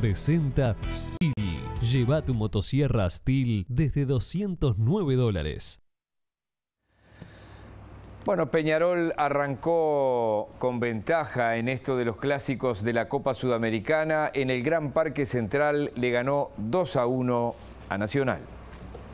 Presenta Steel. Lleva tu motosierra Steel desde 209 dólares. Bueno, Peñarol arrancó con ventaja en esto de los clásicos de la Copa Sudamericana. En el Gran Parque Central le ganó 2 a 1 a Nacional.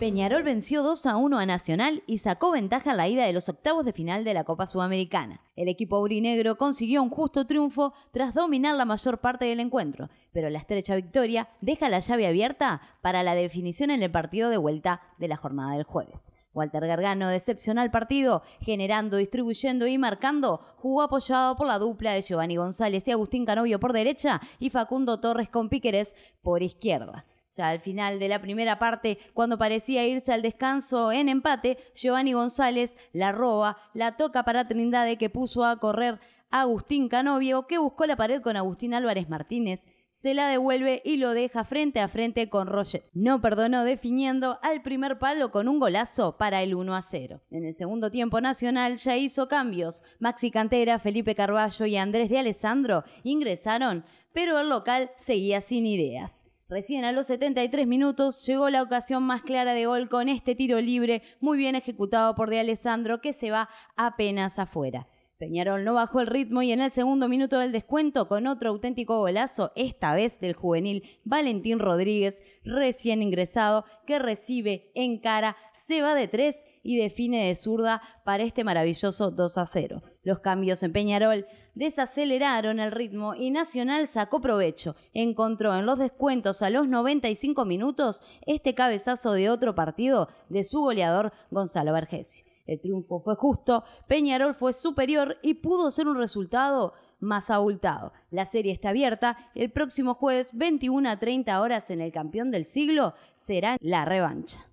Peñarol venció 2 a 1 a Nacional y sacó ventaja en la ida de los octavos de final de la Copa Sudamericana. El equipo aurinegro consiguió un justo triunfo tras dominar la mayor parte del encuentro, pero la estrecha victoria deja la llave abierta para la definición en el partido de vuelta de la jornada del jueves. Walter Gargano, al partido, generando, distribuyendo y marcando, jugó apoyado por la dupla de Giovanni González y Agustín Canovio por derecha y Facundo Torres con Piqueres por izquierda. Ya al final de la primera parte, cuando parecía irse al descanso en empate, Giovanni González la roba, la toca para Trindade que puso a correr Agustín Canovio, que buscó la pared con Agustín Álvarez Martínez, se la devuelve y lo deja frente a frente con Roger. No perdonó definiendo al primer palo con un golazo para el 1 a 0. En el segundo tiempo Nacional ya hizo cambios. Maxi Cantera, Felipe Carballo y Andrés de Alessandro ingresaron, pero el local seguía sin ideas. Recién a los 73 minutos llegó la ocasión más clara de gol con este tiro libre, muy bien ejecutado por De Alessandro, que se va apenas afuera. Peñarol no bajó el ritmo y en el segundo minuto del descuento con otro auténtico golazo, esta vez del juvenil Valentín Rodríguez, recién ingresado, que recibe en cara, se va de tres y define de zurda para este maravilloso 2 a 0. Los cambios en Peñarol desaceleraron el ritmo y Nacional sacó provecho. Encontró en los descuentos a los 95 minutos este cabezazo de otro partido de su goleador Gonzalo Vergesio. El triunfo fue justo, Peñarol fue superior y pudo ser un resultado más abultado. La serie está abierta. El próximo jueves, 21 a 30 horas en el Campeón del Siglo, será la revancha.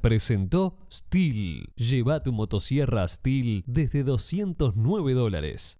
Presentó Steel. Lleva tu motosierra Steel desde 209 dólares.